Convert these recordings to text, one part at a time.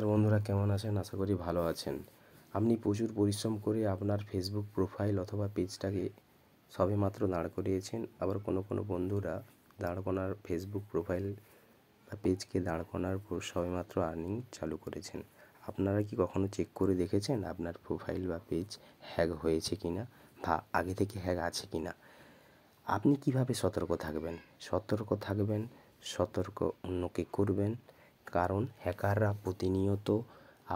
নমস্কার বন্ধুরা কেমন আছেন আশা করি ভালো আছেন আপনি প্রচুর পরিশ্রম করে আপনার ফেসবুক প্রোফাইল অথবা পেজটাকে সবে মাত্র দাঁড় করিয়েছেন আবার কোনো কোনো বন্ধুরা দাঁড় করার ফেসবুক প্রোফাইল বা পেজকে দাঁড় করার সবে মাত্র আর্নিং চালু করেছেন আপনারা কি কখনো চেক করে দেখেছেন আপনার প্রোফাইল বা পেজ হ্যাক হয়েছে কি না বা আগে থেকে হ্যাক আছে কি না আপনি কিভাবে সতর্ক থাকবেন সতর্ক থাকবেন সতর্ক অন্যকে করবেন কারণ হ্যাকাররা প্রতিনিয়ত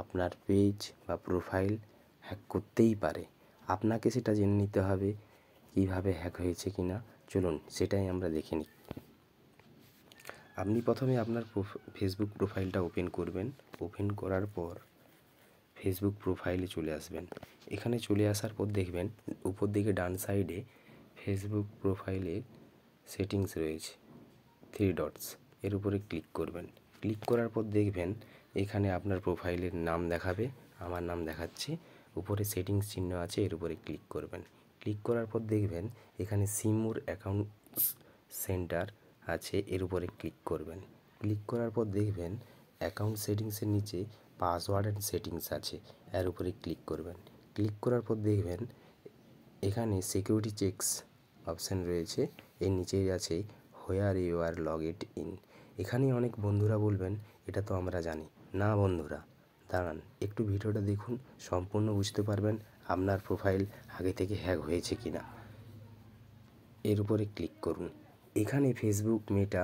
আপনার পেজ বা প্রোফাইল হ্যাক করতেই পারে আপনাকে সেটা জেনে নিতে হবে কীভাবে হ্যাক হয়েছে কি না চলুন সেটাই আমরা দেখে নিই আপনি প্রথমে আপনার ফেসবুক প্রোফাইলটা ওপেন করবেন ওপেন করার পর ফেসবুক প্রোফাইলে চলে আসবেন এখানে চলে আসার পর দেখবেন উপর দিকে ডান সাইডে ফেসবুক প্রোফাইলের সেটিংস রয়েছে থ্রি ডটস এর উপরে ক্লিক করবেন ক্লিক করার পর দেখবেন এখানে আপনার প্রোফাইলের নাম দেখাবে আমার নাম দেখাচ্ছে উপরে সেটিংস চিহ্ন আছে এর উপরে ক্লিক করবেন ক্লিক করার পর দেখবেন এখানে সিমুর অ্যাকাউন্ট সেন্টার আছে এর উপরে ক্লিক করবেন ক্লিক করার পর দেখবেন অ্যাকাউন্ট সেটিংসের নিচে পাসওয়ার্ড অ্যান্ড সেটিংস আছে এর উপরে ক্লিক করবেন ক্লিক করার পর দেখবেন এখানে সিকিউরিটি চেকস অপশান রয়েছে এর নিচেই আছে where you are logged in এখানে অনেক বন্ধুরা বলবেন এটা তো আমরা জানি না বন্ধুরা দাঁড়ান একটু ভিডিওটা দেখুন সম্পূর্ণ বুঝতে পারবেন আপনার প্রোফাইল আগে থেকে হ্যাক হয়েছে কি না এর উপরে ক্লিক করুন এখানে ফেসবুক মেটা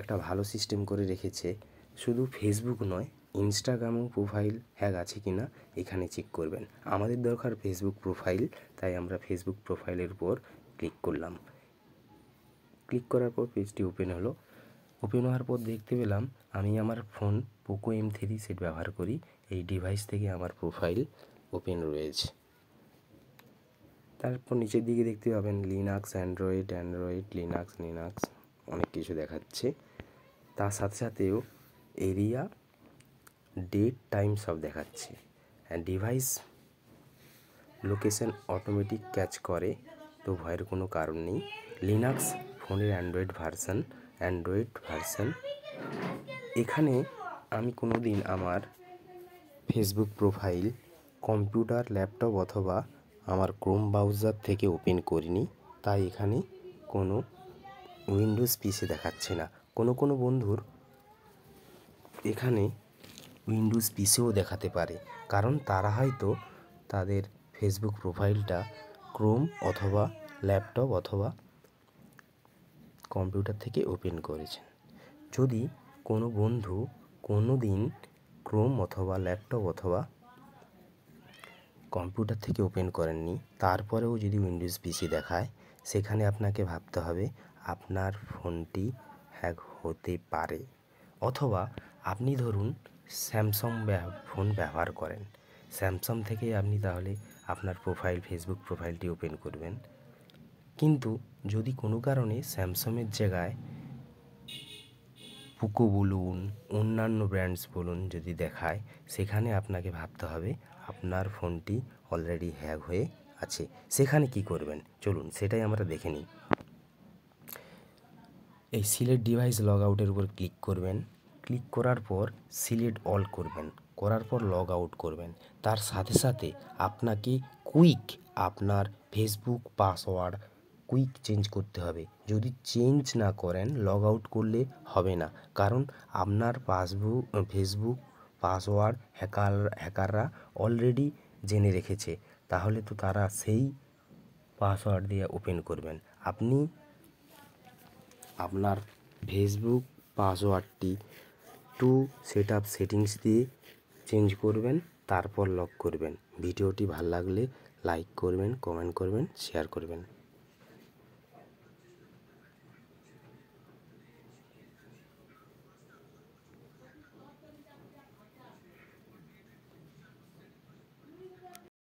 একটা ভালো সিস্টেম করে রেখেছে শুধু ফেসবুক নয় ইনস্টাগ্রামও প্রোফাইল হ্যাক আছে কি না এখানে চেক করবেন আমাদের দরকার ফেসবুক প্রোফাইল তাই আমরা ফেসবুক প্রোফাইলের উপর ক্লিক করলাম ক্লিক করার পর পেজটি ওপেন হলো ওপেন হওয়ার পর দেখতে পেলাম আমি আমার phone Poco M three set ব্যবহার করি এই ডিভাইস থেকে আমার প্রোফাইল ওপেন রয়েছে তারপর নিচের দিকে দেখতে পাবেন Linux Android Android Linux Linux অনেক কিছু দেখাচ্ছে তার সাথে সাথেও এরিয়া ডেট টাইম সব দেখাচ্ছে ডিভাইস লোকেশন অটোমেটিক ক্যাচ করে তো ভয়ের কোনো কারণ নেই লিনাক্স ফোনের অ্যান্ড্রয়েড ভার্সন অ্যান্ড্রয়েড ভার্সান এখানে আমি কোনো দিন আমার ফেসবুক প্রোফাইল কম্পিউটার ল্যাপটপ অথবা আমার ক্রোম ব্রাউজার থেকে ওপেন করিনি তাই এখানে কোনো উইন্ডোজ পিসে দেখাচ্ছে না কোনো কোনো বন্ধুর এখানে উইন্ডোজ পিসেও দেখাতে পারে কারণ তারা হয়তো তাদের ফেসবুক প্রোফাইলটা ক্রোম অথবা ল্যাপটপ অথবা কম্পিউটার থেকে ওপেন করেছেন যদি কোনো বন্ধু কোনো দিন ক্রোম অথবা ল্যাপটপ অথবা কম্পিউটার থেকে ওপেন করেননি তারপরেও যদি উইন্ডোজ পিসি দেখায় সেখানে আপনাকে ভাবতে হবে আপনার ফোনটি হ্যাক হতে পারে অথবা আপনি ধরুন স্যামসাং ফোন ব্যবহার করেন স্যামসাং থেকে আপনি তাহলে আপনার প্রোফাইল ফেসবুক প্রোফাইলটি ওপেন করবেন কিন্তু যদি কোনো কারণে স্যামসংয়ের জায়গায় পুকো বলুন অন্যান্য ব্র্যান্ডস বলুন যদি দেখায় সেখানে আপনাকে ভাবতে হবে আপনার ফোনটি অলরেডি হ্যাক হয়ে আছে সেখানে কি করবেন চলুন সেটাই আমরা দেখে নিই এই সিলেট ডিভাইস লগ আউটের উপর ক্লিক করবেন ক্লিক করার পর সিলেট অল করবেন করার পর লগ আউট করবেন তার সাথে সাথে আপনাকে কুইক আপনার ফেসবুক পাসওয়ার্ড কুইক চেঞ্জ করতে হবে যদি চেঞ্জ না করেন লগ আউট করলে হবে না কারণ আপনার পাসবুক ফেসবুক পাসওয়ার্ড হ্যাকার হ্যাকাররা অলরেডি জেনে রেখেছে তাহলে তো তারা সেই পাসওয়ার্ড দিয়ে ওপেন করবেন আপনি আপনার ফেসবুক পাসওয়ার্ডটি টু সেট আপ সেটিংস দিয়ে চেঞ্জ করবেন তারপর লক করবেন ভিডিওটি ভাল লাগলে লাইক করবেন কমেন্ট করবেন শেয়ার করবেন